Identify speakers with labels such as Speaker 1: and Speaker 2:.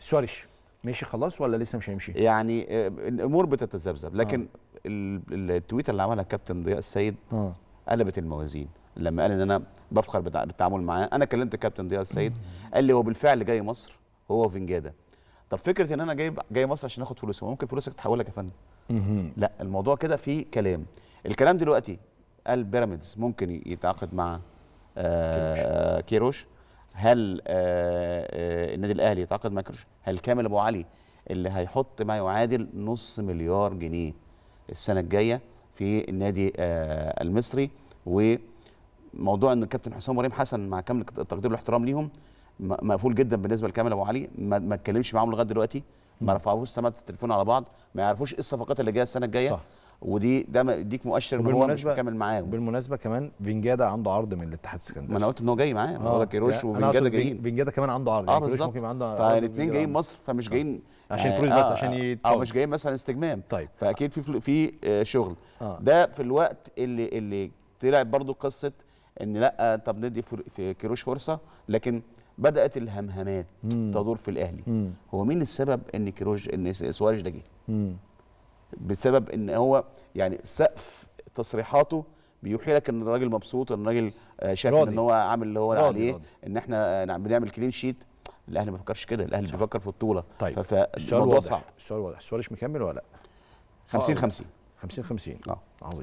Speaker 1: سواريش مشي خلاص ولا لسه مش هيمشي؟ يعني آه، الامور بتتذبذب لكن آه. التويته اللي عملها كابتن ضياء السيد آه. قلبت الموازين لما قال ان انا بفخر بالتعامل معاه انا كلمت كابتن ضياء السيد قال لي هو بالفعل جاي مصر هو فنجاده طب فكره ان انا جاي جاي مصر عشان اخد فلوس ممكن فلوسك تحولها يا فندم لا الموضوع كده في كلام الكلام دلوقتي قال بيراميدز ممكن يتعاقد مع آه كيروش هل آه، آه، النادي الاهلي يتعاقد مع كرش هل كامل ابو علي اللي هيحط ما يعادل نص مليار جنيه السنه الجايه في النادي آه، المصري وموضوع ان الكابتن حسام ابراهيم حسن مع كامل التقدير والاحترام ليهم مقفول جدا بالنسبه لكامل ابو علي ما اتكلمش معاهم لغايه دلوقتي ما رفعوش سماعه التليفون على بعض ما يعرفوش ايه الصفقات اللي جايه السنه الجايه صح. ودي ده يديك مؤشر ان هو مش مكمل معاهم بالمناسبه كمان فينجادا عنده عرض من الاتحاد السكندري ما انا قلت ان هو جاي معاه آه. بقول لك كيروش يعني وفينجادا جايين فينجادا كمان عنده عرض اه يعني بالظبط فالاثنين جايين مصر فمش آه. جايين عشان فلوس بس آه، عشان يتفوق. اه مش جايين مثلا استجمام طيب فاكيد في في شغل ده في الوقت اللي اللي طلعت برضو قصه ان لا طب ندي في كيروش فرصه لكن بدات الهمهمات تدور في الاهلي مم. هو مين السبب ان كيروش ان سواريش ده جه بسبب ان هو يعني سقف تصريحاته بيوحي لك ان الراجل مبسوط ان الراجل آه، شايف ان هو عامل اللي هو عليه راضي. ان احنا آه، نعم، بنعمل كلين شيت الاهلي ما بيفكرش كده الاهلي بيفكر في البطوله طيب السؤال واضح السؤال واضح السؤال مش مكمل ولا لا 50 50 50 50 اه عظيم